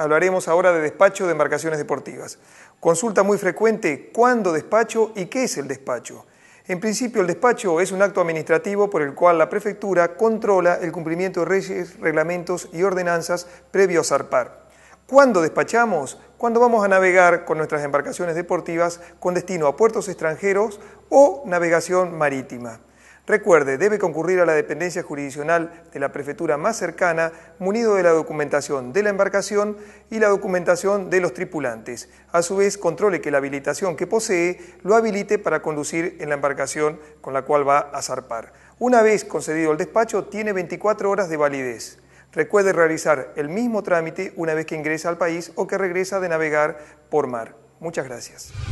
hablaremos ahora de despacho de embarcaciones deportivas. Consulta muy frecuente, ¿cuándo despacho y qué es el despacho? En principio, el despacho es un acto administrativo por el cual la prefectura controla el cumplimiento de reglamentos y ordenanzas previos a zarpar. ¿Cuándo despachamos? Cuando vamos a navegar con nuestras embarcaciones deportivas con destino a puertos extranjeros o navegación marítima. Recuerde, debe concurrir a la dependencia jurisdiccional de la prefectura más cercana munido de la documentación de la embarcación y la documentación de los tripulantes. A su vez, controle que la habilitación que posee lo habilite para conducir en la embarcación con la cual va a zarpar. Una vez concedido el despacho, tiene 24 horas de validez. Recuerde realizar el mismo trámite una vez que ingresa al país o que regresa de navegar por mar. Muchas gracias.